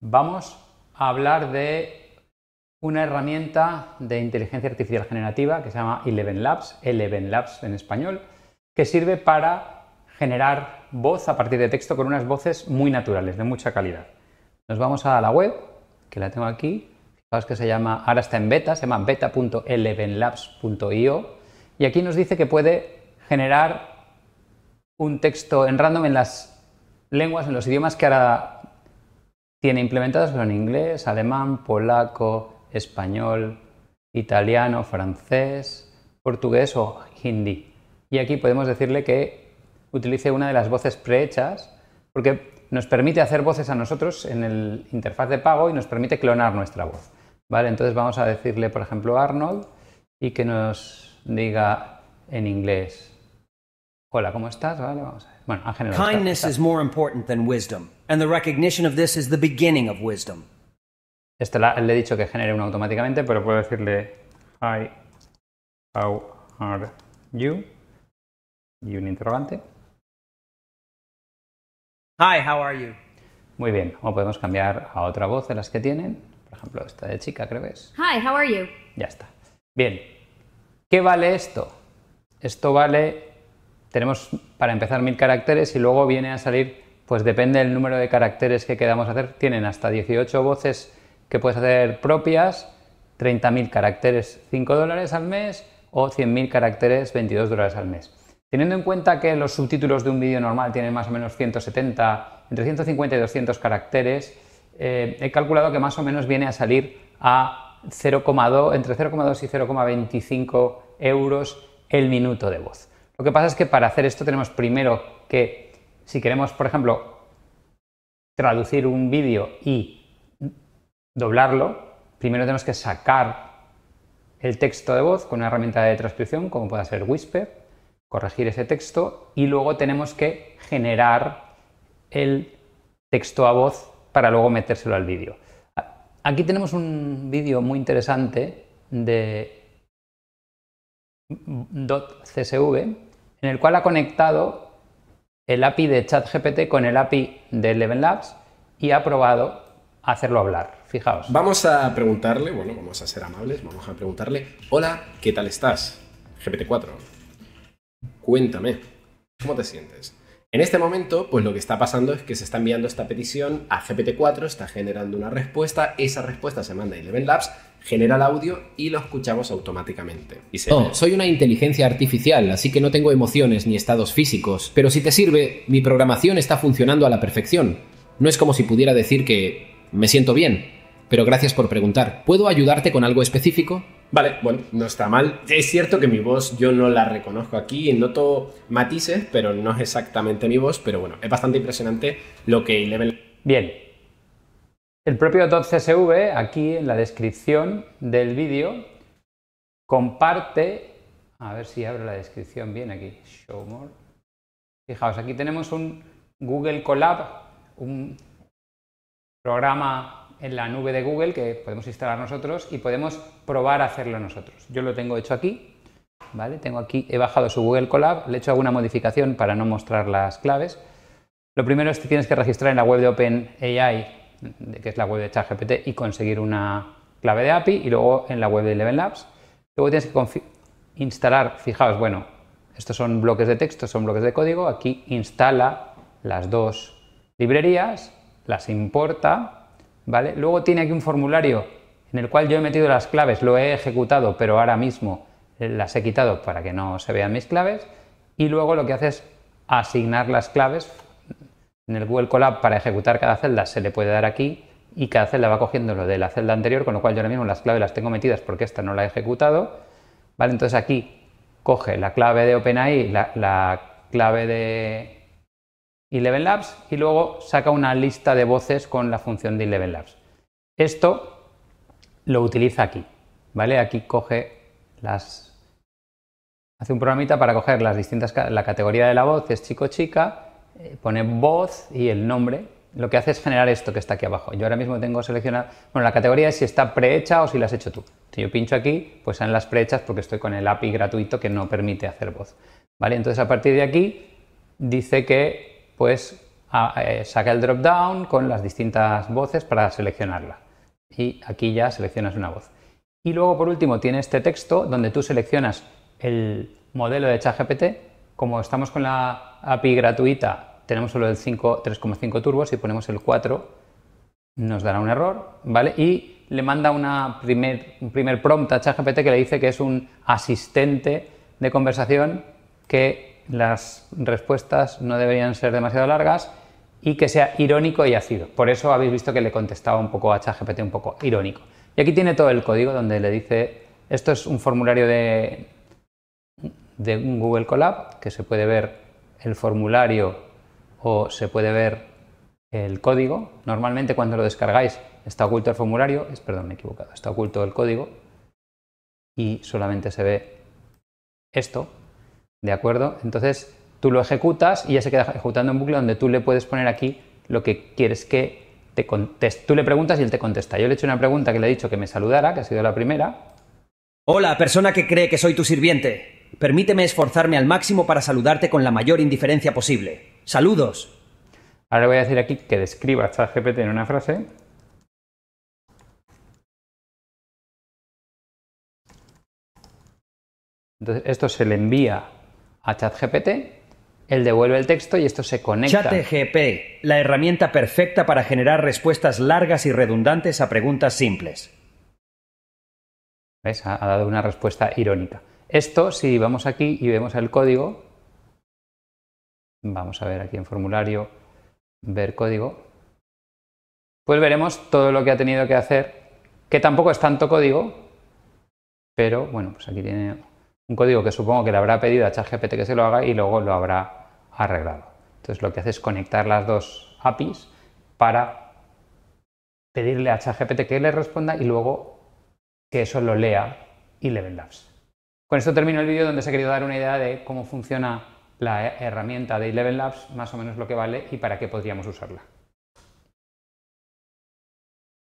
Vamos a hablar de una herramienta de inteligencia artificial generativa que se llama Eleven Labs, Eleven Labs en español, que sirve para generar voz a partir de texto con unas voces muy naturales, de mucha calidad. Nos vamos a la web, que la tengo aquí, fijaos que se llama, ahora está en beta, se llama beta.elevenlabs.io, y aquí nos dice que puede generar un texto en random en las lenguas, en los idiomas que ahora tiene implementadas en inglés, alemán, polaco, español, italiano, francés, portugués o hindi. Y aquí podemos decirle que utilice una de las voces prehechas porque nos permite hacer voces a nosotros en el interfaz de pago y nos permite clonar nuestra voz. ¿Vale? Entonces vamos a decirle, por ejemplo, Arnold y que nos diga en inglés, hola, ¿cómo estás? ¿Vale? Vamos a bueno, ha generado... Kindness le he dicho que genere uno automáticamente, pero puedo decirle hi, how are you? Y un interrogante. Hi, how are you? Muy bien, o podemos cambiar a otra voz de las que tienen, por ejemplo, esta de chica, creo que es. Hi, how are you? Ya está. Bien. ¿Qué vale esto? Esto vale tenemos para empezar 1.000 caracteres y luego viene a salir, pues depende del número de caracteres que queramos hacer, tienen hasta 18 voces que puedes hacer propias, 30.000 caracteres 5 dólares al mes o 100.000 caracteres 22 dólares al mes. Teniendo en cuenta que los subtítulos de un vídeo normal tienen más o menos 170, entre 150 y 200 caracteres, eh, he calculado que más o menos viene a salir a 0,2, entre 0,2 y 0,25 euros el minuto de voz. Lo que pasa es que para hacer esto tenemos primero que, si queremos, por ejemplo, traducir un vídeo y doblarlo, primero tenemos que sacar el texto de voz con una herramienta de transcripción, como pueda ser Whisper, corregir ese texto y luego tenemos que generar el texto a voz para luego metérselo al vídeo. Aquí tenemos un vídeo muy interesante de .csv en el cual ha conectado el API de ChatGPT con el API de Eleven Labs y ha probado hacerlo hablar. Fijaos. Vamos a preguntarle, bueno, vamos a ser amables, vamos a preguntarle, hola, ¿qué tal estás? GPT-4, cuéntame, ¿cómo te sientes? En este momento, pues lo que está pasando es que se está enviando esta petición a GPT-4, está generando una respuesta, esa respuesta se manda a Eleven Labs, genera el audio y lo escuchamos automáticamente. Y oh, soy una inteligencia artificial, así que no tengo emociones ni estados físicos, pero si te sirve, mi programación está funcionando a la perfección. No es como si pudiera decir que me siento bien, pero gracias por preguntar. ¿Puedo ayudarte con algo específico? Vale, bueno, no está mal. Es cierto que mi voz yo no la reconozco aquí, noto matices, pero no es exactamente mi voz, pero bueno, es bastante impresionante lo que Eleven... Bien, el propio .csv, aquí en la descripción del vídeo, comparte, a ver si abro la descripción bien aquí, show more. Fijaos, aquí tenemos un Google Colab, un programa en la nube de Google que podemos instalar nosotros y podemos probar a hacerlo nosotros. Yo lo tengo hecho aquí, ¿vale? Tengo aquí, he bajado su Google Colab, le he hecho alguna modificación para no mostrar las claves. Lo primero es que tienes que registrar en la web de OpenAI de que es la web de ChatGPT, y conseguir una clave de API, y luego en la web de Eleven Labs. Luego tienes que instalar, fijaos, bueno, estos son bloques de texto, son bloques de código, aquí instala las dos librerías, las importa, ¿vale? Luego tiene aquí un formulario en el cual yo he metido las claves, lo he ejecutado, pero ahora mismo eh, las he quitado para que no se vean mis claves, y luego lo que hace es asignar las claves en el Google Colab, para ejecutar cada celda, se le puede dar aquí y cada celda va cogiendo lo de la celda anterior, con lo cual yo ahora mismo las claves las tengo metidas porque esta no la he ejecutado. ¿vale? Entonces aquí coge la clave de OpenAI, la, clave de Eleven Labs y luego saca una lista de voces con la función de Eleven Labs. Esto lo utiliza aquí, ¿vale? Aquí coge las... Hace un programita para coger las distintas, la categoría de la voz, es chico-chica, eh, pone voz y el nombre, lo que hace es generar esto que está aquí abajo. Yo ahora mismo tengo seleccionado, bueno, la categoría es si está prehecha o si la has hecho tú. Si yo pincho aquí, pues en las prehechas porque estoy con el API gratuito que no permite hacer voz. ¿Vale? Entonces a partir de aquí dice que pues eh, saca el drop down con las distintas voces para seleccionarla. Y aquí ya seleccionas una voz. Y luego por último tiene este texto donde tú seleccionas el modelo de ChatGPT. Como estamos con la API gratuita tenemos solo el 3,5 turbos, si ponemos el 4 nos dará un error, ¿vale? Y le manda una primer, un primer prompt a ChatGPT que le dice que es un asistente de conversación, que las respuestas no deberían ser demasiado largas y que sea irónico y ácido. Por eso habéis visto que le contestaba un poco a ChatGPT, un poco irónico. Y aquí tiene todo el código donde le dice, esto es un formulario de, Google Colab, que se puede ver el formulario o se puede ver el código. Normalmente cuando lo descargáis está oculto el formulario, es, perdón, me he equivocado, está oculto el código y solamente se ve esto, ¿de acuerdo? Entonces tú lo ejecutas y ya se queda ejecutando en bucle donde tú le puedes poner aquí lo que quieres que te conteste. Tú le preguntas y él te contesta. Yo le he hecho una pregunta que le he dicho que me saludara, que ha sido la primera. Hola, persona que cree que soy tu sirviente. Permíteme esforzarme al máximo para saludarte con la mayor indiferencia posible. Saludos. Ahora le voy a decir aquí que describa ChatGPT en una frase. esto se le envía a ChatGPT, él devuelve el texto y esto se conecta. ChatGPT, la herramienta perfecta para generar respuestas largas y redundantes a preguntas simples. ¿Ves? ha dado una respuesta irónica. Esto, si vamos aquí y vemos el código, Vamos a ver aquí en formulario, ver código. Pues veremos todo lo que ha tenido que hacer, que tampoco es tanto código, pero bueno, pues aquí tiene un código que supongo que le habrá pedido a ChatGPT que se lo haga y luego lo habrá arreglado. Entonces lo que hace es conectar las dos APIs para pedirle a ChatGPT que le responda y luego que eso lo lea y le Labs. Con esto termino el vídeo donde se he querido dar una idea de cómo funciona la herramienta de Eleven Labs, más o menos lo que vale y para qué podríamos usarla.